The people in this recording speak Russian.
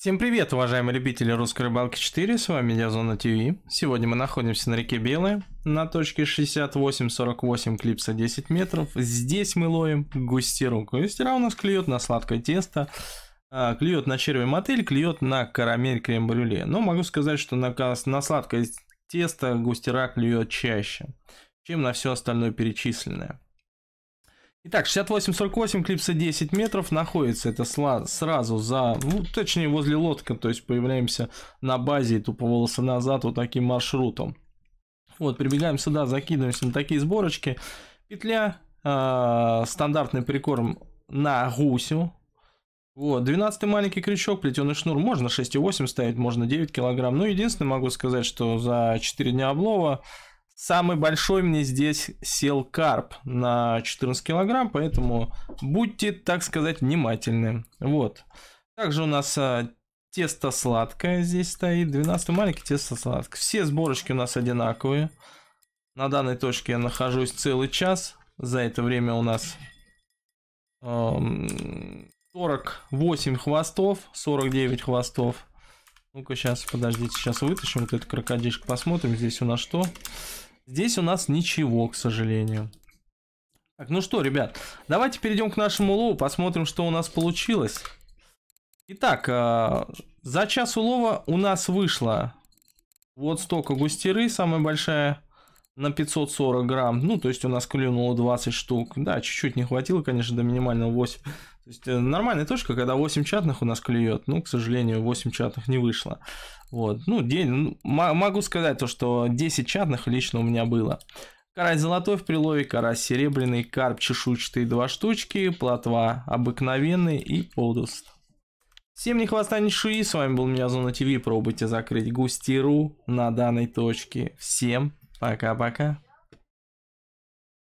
Всем привет, уважаемые любители русской рыбалки 4, с вами Диазона ТВ. Сегодня мы находимся на реке Белая, на точке 68-48 клипса 10 метров. Здесь мы ловим густерук. Густера у нас клюет на сладкое тесто, а, клюет на червей мотель, клюет на карамель крем-брюле. Но могу сказать, что на, на сладкое тесто густера клюет чаще, чем на все остальное перечисленное. Итак, 68-48, клипса 10 метров, находится это сразу за, ну, точнее, возле лодка, то есть появляемся на базе и тупо волосы назад вот таким маршрутом. Вот, прибегаем сюда, закидываемся на такие сборочки. Петля, э, стандартный прикорм на гусю. Вот, 12 маленький крючок, плетеный шнур, можно 6,8 ставить, можно 9 килограмм. Но ну, единственное, могу сказать, что за 4 дня облова Самый большой мне здесь сел карп на 14 килограмм, поэтому будьте, так сказать, внимательны. Вот. Также у нас а, тесто сладкое здесь стоит. 12 маленький тесто сладкое. Все сборочки у нас одинаковые. На данной точке я нахожусь целый час. За это время у нас эм, 48 хвостов, 49 хвостов. Ну-ка, сейчас, подождите, сейчас вытащим вот этот крокодильчик, посмотрим, здесь у нас что. Здесь у нас ничего, к сожалению. Так, ну что, ребят, давайте перейдем к нашему улову, посмотрим, что у нас получилось. Итак, э, за час улова у нас вышло вот столько густеры, самая большая на 540 грамм, ну, то есть у нас клюнуло 20 штук, да, чуть-чуть не хватило, конечно, до минимального 8, то есть э, нормальная точка, когда 8 чатных у нас клюет, ну, к сожалению, 8 чатных не вышло, вот, ну, день, ну, могу сказать то, что 10 чатных лично у меня было, Карась золотой в прилове, карась серебряный, карп чешуйчатый два штучки, плотва обыкновенный и подуст. Всем не хвоста ни шуи, с вами был меня Зона ТВ, пробуйте закрыть густиру на данной точке. Всем Пока-пока.